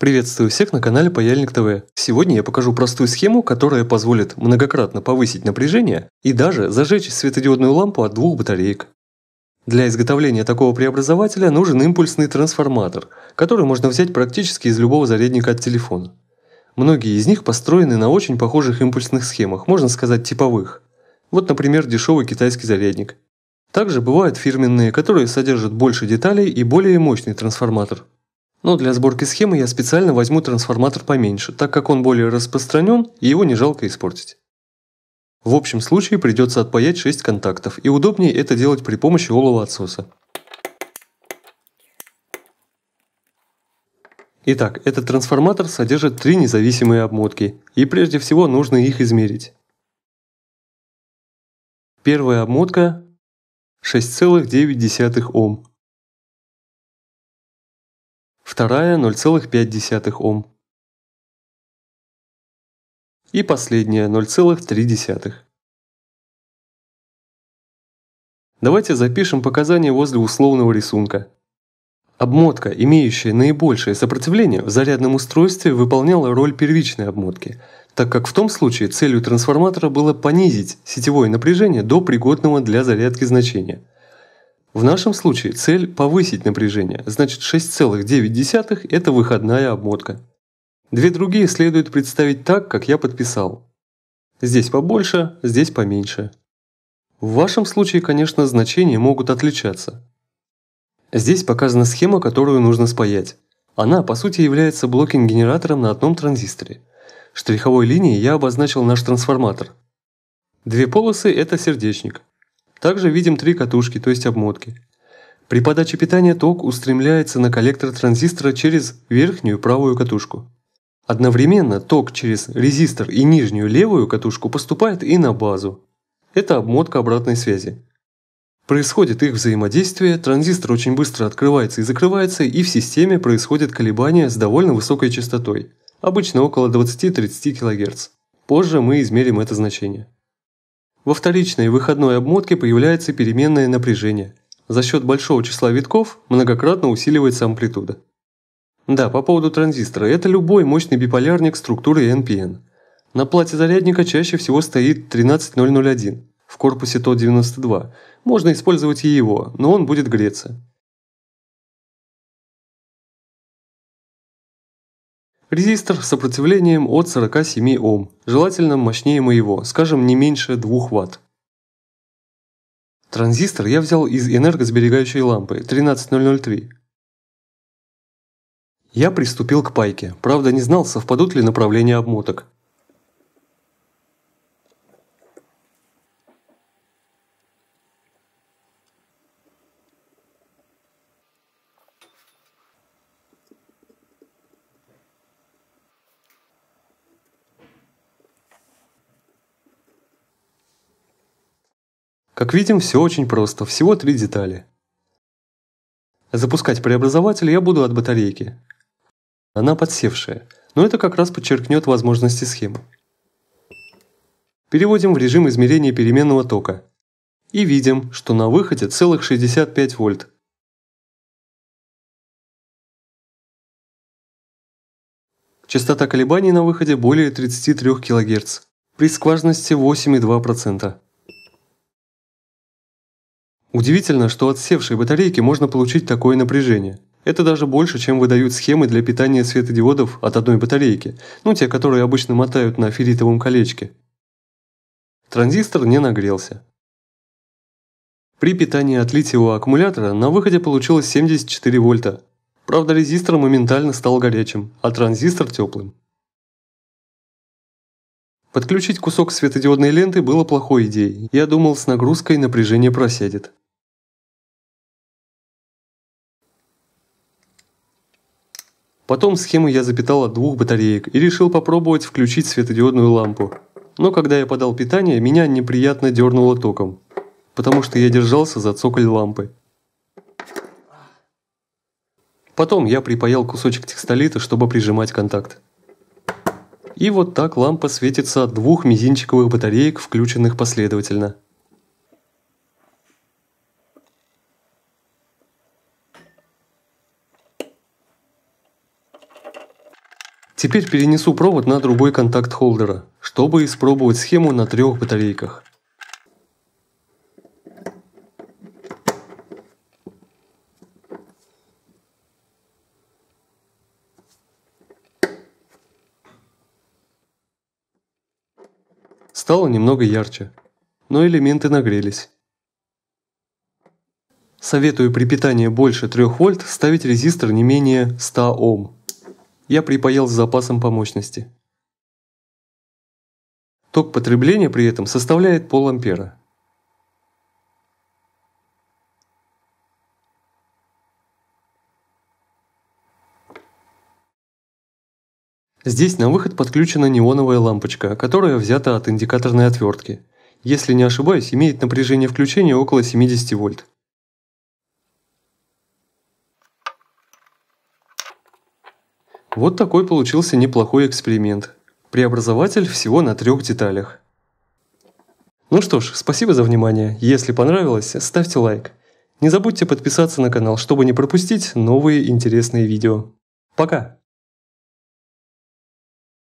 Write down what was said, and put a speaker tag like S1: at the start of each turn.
S1: Приветствую всех на канале Паяльник ТВ. Сегодня я покажу простую схему, которая позволит многократно повысить напряжение и даже зажечь светодиодную лампу от двух батареек. Для изготовления такого преобразователя нужен импульсный трансформатор, который можно взять практически из любого зарядника от телефона. Многие из них построены на очень похожих импульсных схемах, можно сказать типовых. Вот, например, дешевый китайский зарядник. Также бывают фирменные, которые содержат больше деталей и более мощный трансформатор – но для сборки схемы я специально возьму трансформатор поменьше, так как он более распространен и его не жалко испортить. В общем случае придется отпаять 6 контактов, и удобнее это делать при помощи олова отсоса. Итак, этот трансформатор содержит три независимые обмотки, и прежде всего нужно их измерить.
S2: Первая обмотка 6,9 Ом вторая 0,5 Ом. И последняя 0,3. Давайте запишем показания
S1: возле условного рисунка. Обмотка, имеющая наибольшее сопротивление в зарядном устройстве, выполняла роль первичной обмотки, так как в том случае целью трансформатора было понизить сетевое напряжение до пригодного для зарядки значения – в нашем случае цель повысить напряжение, значит 6,9 – это выходная обмотка. Две другие следует представить так, как я подписал. Здесь побольше, здесь поменьше. В вашем случае, конечно, значения могут отличаться. Здесь показана схема, которую нужно спаять. Она, по сути, является блокинг-генератором на одном транзисторе. Штриховой линией я обозначил наш трансформатор. Две полосы – это сердечник – также видим три катушки, то есть обмотки. При подаче питания ток устремляется на коллектор транзистора через верхнюю правую катушку. Одновременно ток через резистор и нижнюю левую катушку поступает и на базу. Это обмотка обратной связи. Происходит их взаимодействие, транзистор очень быстро открывается и закрывается, и в системе происходят колебания с довольно высокой частотой, обычно около 20-30 кГц. Позже мы измерим это значение. Во вторичной выходной обмотке появляется переменное напряжение. За счет большого числа витков многократно усиливается амплитуда. Да, по поводу транзистора, это любой мощный биполярник структуры NPN. На плате зарядника чаще всего стоит
S2: 13001 в корпусе ТО-92. Можно использовать и его, но он будет греться. Резистор с сопротивлением от 47 Ом, желательно мощнее моего,
S1: скажем, не меньше 2 Вт. Транзистор я взял из энергосберегающей лампы 13003. Я приступил к пайке, правда не знал, совпадут ли направления обмоток. Как видим, все очень просто, всего три детали. Запускать преобразователь я буду от батарейки. Она подсевшая, но это как раз подчеркнет возможности схемы.
S2: Переводим в режим измерения переменного тока. И видим, что на выходе целых 65 вольт. Частота колебаний на выходе более 33 кГц при скважности
S1: 8,2%. Удивительно, что от севшей батарейки можно получить такое напряжение. Это даже больше, чем выдают схемы для питания светодиодов от одной батарейки, ну те, которые обычно мотают на ферритовом колечке. Транзистор не нагрелся. При питании от литиевого аккумулятора на выходе получилось 74 вольта. Правда, резистор моментально стал горячим, а транзистор теплым. Подключить кусок светодиодной ленты было плохой идеей. Я думал, с нагрузкой напряжение просядет. Потом схему я запитал от двух батареек и решил попробовать включить светодиодную лампу. Но когда я подал питание, меня неприятно дернуло током, потому что я держался за цоколь лампы. Потом я припаял кусочек текстолита, чтобы прижимать контакт. И вот так лампа светится от двух мизинчиковых батареек, включенных последовательно. Теперь перенесу провод на другой контакт холдера, чтобы испробовать схему на трех батарейках. Стало немного ярче, но элементы нагрелись. Советую при питании больше 3 вольт ставить резистор не менее 100 Ом я припаял с запасом по мощности. Ток потребления при этом составляет пол ампера. Здесь на выход подключена неоновая лампочка, которая взята от индикаторной отвертки. Если не ошибаюсь, имеет напряжение включения около 70 вольт. Вот такой получился неплохой эксперимент. Преобразователь всего на трех деталях. Ну что ж, спасибо за внимание. Если понравилось, ставьте лайк. Не забудьте
S2: подписаться на канал, чтобы не пропустить новые интересные видео. Пока!